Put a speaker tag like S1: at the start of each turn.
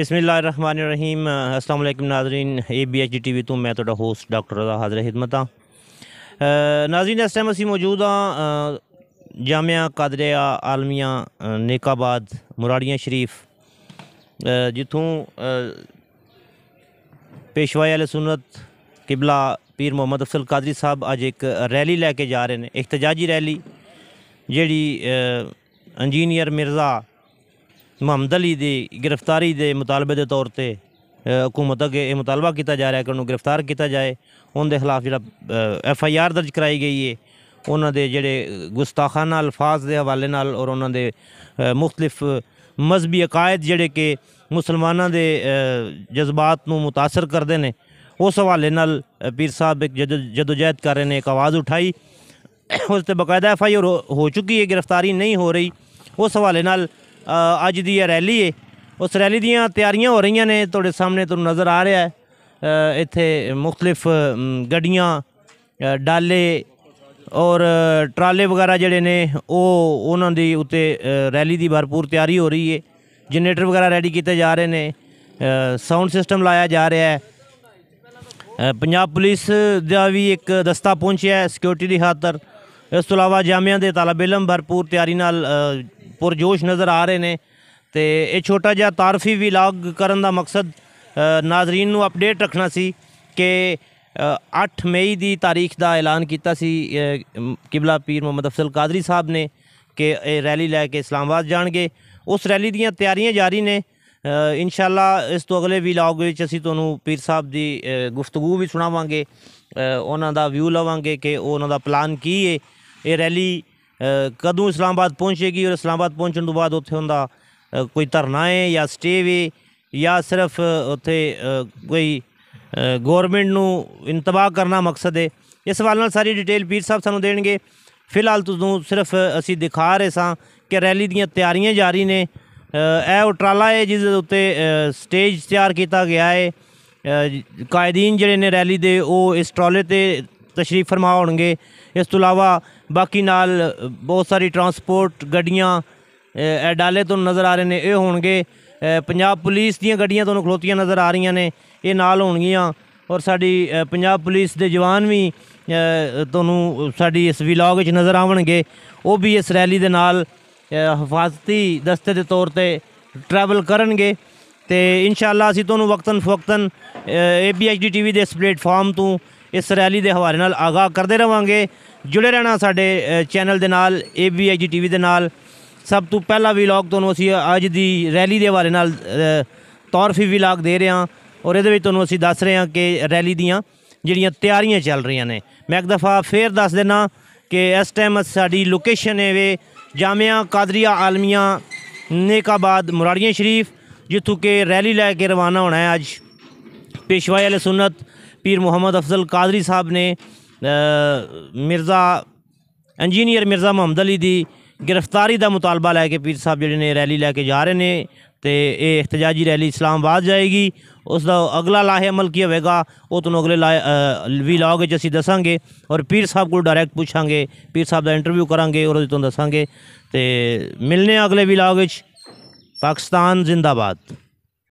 S1: रहमान रहीम असलम नाजरीन A B H D T V तो मैं थोड़ा होस्ट डॉक्टर हाजिर हिदमत हाँ नाजरीन इस टाइम असी मौजूद हाँ जामिया कादरिया आलमिया नेकाबाद मुराड़िया शरीफ जितों पेशवाई आल सुनत किबला पीर मोहम्मद अफसल कादरी साहब अज एक रैली लैके जा रहे हैं एहतजाजी रैली जी इंजीनियर मिर्ज़ा मुहमद अली की गिरफ्तारी के मुतालबे के तौर पर हुकूमत अगर यह मुतालबा किया जा रहा है कि उन्होंने गिरफ़्तार किया जाए उनके खिलाफ जो एफ आई आर दर्ज कराई गई है उन्होंने जेडे गुस्ताखाना अल्फाज के हवाले नाल और उन्होंने मुख्तलिफ मजहबी अकायद जे के मुसलमान के जज्बात को मुतासर करते हैं उस हवाले न पीर साहब एक जद जदोजहद कर रहे हैं एक आवाज़ उठाई उस बकायदा एफ आई आर हो चुकी है गिरफ़्तारी नहीं हो रही उस हवाले ਅੱਜ ਦੀ ਇਹ ਰੈਲੀ ਏ ਉਸ ਰੈਲੀ ਦੀਆਂ ਤਿਆਰੀਆਂ ਹੋ ਰਹੀਆਂ ਨੇ ਤੁਹਾਡੇ ਸਾਹਮਣੇ ਤੁਹਾਨੂੰ ਨਜ਼ਰ ਆ ਰਿਹਾ ਹੈ ਇੱਥੇ ਮੁxtਲਿਫ ਗੱਡੀਆਂ ਡਾਲੇ ਔਰ ਟਰਾਲੇ ਵਗੈਰਾ ਜਿਹੜੇ ਨੇ ਉਹ ਉਹਨਾਂ ਦੀ ਉੱਤੇ ਰੈਲੀ ਦੀ ਭਰਪੂਰ ਤਿਆਰੀ ਹੋ ਰਹੀ ਏ ਜਨਰੇਟਰ ਵਗੈਰਾ ਰੈਡੀ ਕੀਤੇ ਜਾ ਰਹੇ ਨੇ ਸਾਊਂਡ ਸਿਸਟਮ ਲਾਇਆ ਜਾ ਰਿਹਾ ਹੈ ਪੰਜਾਬ ਪੁਲਿਸ ਦਾ ਵੀ ਇੱਕ ਦਸਤਾ ਪਹੁੰਚਿਆ ਹੈ ਸਿਕਿਉਰਿਟੀ ਦੀ ਖਾਤਰ ਇਸ ਤੋਂ ਇਲਾਵਾ ਜਾਮਿਆਂ ਦੇ ਤਾਲਬ ਇਲਮ ਭਰਪੂਰ ਤਿਆਰੀ ਨਾਲ ਪੁਰਜੋਸ਼ ਨਜ਼ਰ ਆ ਰਹੇ ਨੇ ਤੇ ਇਹ ਛੋਟਾ ਜਿਹਾ ਤਾਰਫੀ ਵਲੌਗ ਕਰਨ ਦਾ ਮਕਸਦ ਨਾਜ਼ਰੀਨ ਨੂੰ ਅਪਡੇਟ ਰੱਖਣਾ ਸੀ ਕਿ 8 ਮਈ ਦੀ ਤਾਰੀਖ ਦਾ ਐਲਾਨ ਕੀਤਾ ਸੀ ਕਿਬਲਾ ਪੀਰ ਮੁਹੰਮਦ ਅਫਸਲ ਕਾਦਰੀ ਸਾਹਿਬ ਨੇ ਕਿ ਇਹ ਰੈਲੀ ਲੈ ਕੇ ਇਸਲਾਮਾਬਾਦ ਜਾਣਗੇ ਉਸ ਰੈਲੀ ਦੀਆਂ ਤਿਆਰੀਆਂ ਜਾਰੀ ਨੇ ਇਨਸ਼ਾਅੱਲਾ ਇਸ ਤੋਂ ਅਗਲੇ ਵਲੌਗ ਵਿੱਚ ਅਸੀਂ ਤੁਹਾਨੂੰ ਪੀਰ ਸਾਹਿਬ ਦੀ ਗੁਫ਼ਤਗੂ ਵੀ ਸੁਣਾਵਾਂਗੇ ਉਹਨਾਂ ਦਾ ਵਿਊ ਲਵਾਂਗੇ ਕਿ ਉਹਨਾਂ ਦਾ ਪਲਾਨ ਕੀ ਹੈ ਇਹ ਰੈਲੀ ਕਦੋਂ ਇਸਲਾਮਾਬਾਦ ਪਹੁੰਚੇਗੀ ਔਰ ਇਸਲਾਮਾਬਾਦ ਪਹੁੰਚਣ ਤੋਂ ਬਾਅਦ ਉੱਥੇ ਹੁੰਦਾ ਕੋਈ ਧਰਨਾ ਹੈ ਜਾਂ ਸਟੇ ਵੀ ਜਾਂ ਸਿਰਫ ਉੱਥੇ ਕੋਈ ਗਵਰਨਮੈਂਟ ਨੂੰ ਇੰਤਬਾਹ ਕਰਨਾ ਮਕਸਦ ਹੈ ਇਸ ਸਵਾਲ ਨਾਲ ਸਾਰੀ ਡਿਟੇਲ ਪੀਰ ਸਾਹਿਬ ਸਾਨੂੰ ਦੇਣਗੇ ਫਿਲਹਾਲ ਤੁਹਾਨੂੰ ਸਿਰਫ ਅਸੀਂ ਦਿਖਾ ਰਹੇ ਸਾਂ ਕਿ ਰੈਲੀ ਦੀਆਂ ਤਿਆਰੀਆਂ ਜਾਰੀ ਨੇ ਇਹ ਉਹ ਟਰਾਲਾ ਹੈ ਜਿਸ ਦੇ ਉੱਤੇ ਸਟੇਜ ਤਿਆਰ ਕੀਤਾ ਗਿਆ ਹੈ ਕਾਇਦੀਨ ਜਿਹੜੇ ਨੇ ਰੈਲੀ ਦੇ ਉਹ ਇਸ ਟਰਾਲੇ ਤੇ ਤਸ਼ਰੀਫ ਫਰਮਾ ਹੋਣਗੇ ਇਸ ਤੋਂ ਇਲਾਵਾ ਬਾਕੀ ਨਾਲ ਬਹੁਤ ਸਾਰੀ ਟਰਾਂਸਪੋਰਟ ਗੱਡੀਆਂ ਡਾਲੇ ਤੋਂ ਨਜ਼ਰ ਆ ਰਹੇ ਨੇ ਇਹ ਹੋਣਗੇ ਪੰਜਾਬ ਪੁਲਿਸ ਦੀਆਂ ਗੱਡੀਆਂ ਤੁਹਾਨੂੰ ਖਲੋਤੀਆਂ ਨਜ਼ਰ ਆ ਰਹੀਆਂ ਨੇ ਇਹ ਨਾਲ ਹੋਣਗੀਆਂ ਔਰ ਸਾਡੀ ਪੰਜਾਬ ਪੁਲਿਸ ਦੇ ਜਵਾਨ ਵੀ ਤੁਹਾਨੂੰ ਸਾਡੀ ਇਸ ਵਲੌਗ ਵਿੱਚ ਨਜ਼ਰ ਆਉਣਗੇ ਉਹ ਵੀ ਇਸ ਰੈਲੀ ਦੇ ਨਾਲ ਹਫਾਜ਼ਤੀ ਦਸਤੇ ਦੇ ਤੌਰ ਤੇ ਟਰੈਵਲ ਕਰਨਗੇ ਤੇ ਇਨਸ਼ਾਅੱਲਾ ਅਸੀਂ ਤੁਹਾਨੂੰ ਵਕਤਨ ਫਵਕਤਨ ਏਬੀਐਚਡੀ ਟੀਵੀ ਦੇ ਇਸ ਪਲੇਟਫਾਰਮ ਤੋਂ ਇਸ ਰੈਲੀ ਦੇ ਹਵਾਲੇ ਨਾਲ ਆਗਾਹ ਕਰਦੇ ਰਵਾਂਗੇ ਜੁੜੇ ਰਹਿਣਾ ਸਾਡੇ ਚੈਨਲ ਦੇ ਨਾਲ ABIG ਟੀਵੀ ਦੇ ਨਾਲ ਸਭ ਤੋਂ ਪਹਿਲਾ ਵੀਲੌਗ ਤੁਹਾਨੂੰ ਅਸੀਂ ਅੱਜ ਦੀ ਰੈਲੀ ਦੇ ਹਵਾਲੇ ਨਾਲ ਤੌਰਫੀ ਵੀਲੌਗ ਦੇ ਰਹੇ ਹਾਂ ਔਰ ਇਹਦੇ ਵਿੱਚ ਤੁਹਾਨੂੰ ਅਸੀਂ ਦੱਸ ਰਹੇ ਹਾਂ ਕਿ ਰੈਲੀ ਦੀਆਂ ਜਿਹੜੀਆਂ ਤਿਆਰੀਆਂ ਚੱਲ ਰਹੀਆਂ ਨੇ ਮੈਂ ਇੱਕ ਦਫਾ ਫੇਰ ਦੱਸ ਦੇਣਾ ਕਿ ਇਸ ਟਾਈਮ ਸਾਡੀ ਲੋਕੇਸ਼ਨ ਹੈ ਵੇ ਜਾਮਿਆ ਕਾਦਰੀਆ ਆਲਮੀਆਂ ਨੇਕਾਬਾਦ ਮੁਰਾੜੀਆਂ ਸ਼ਰੀਫ ਜਿੱਥੋਂ ਕਿ ਰੈਲੀ ਲੈ ਕੇ ਰਵਾਨਾ ਹੋਣਾ ਹੈ ਅੱਜ ਪੇਸ਼ਵਾਈ ਵਾਲੇ ਸੁਨਨਤ पीर मोहम्मद अफजल कादरी साहब ने मिर्जा इंजीनियर मिर्जा मोहम्मद अली की गिरफ्तारी का मुतालबा लैके पीर साहब जड़े ने रैली लैके जा रहे हैं तो ये एहतजाजी रैली इस्लामाबाद जाएगी उसका अगला लाहे अमल की होगा वो तुम अगले ला भी लाओगे असं दसा और पीर साहब को डायरैक्ट पूछा पीर साहब का इंटरव्यू करा और दसागे तो मिलने अगले भी लाओगे पाकिस्तान जिंदाबाद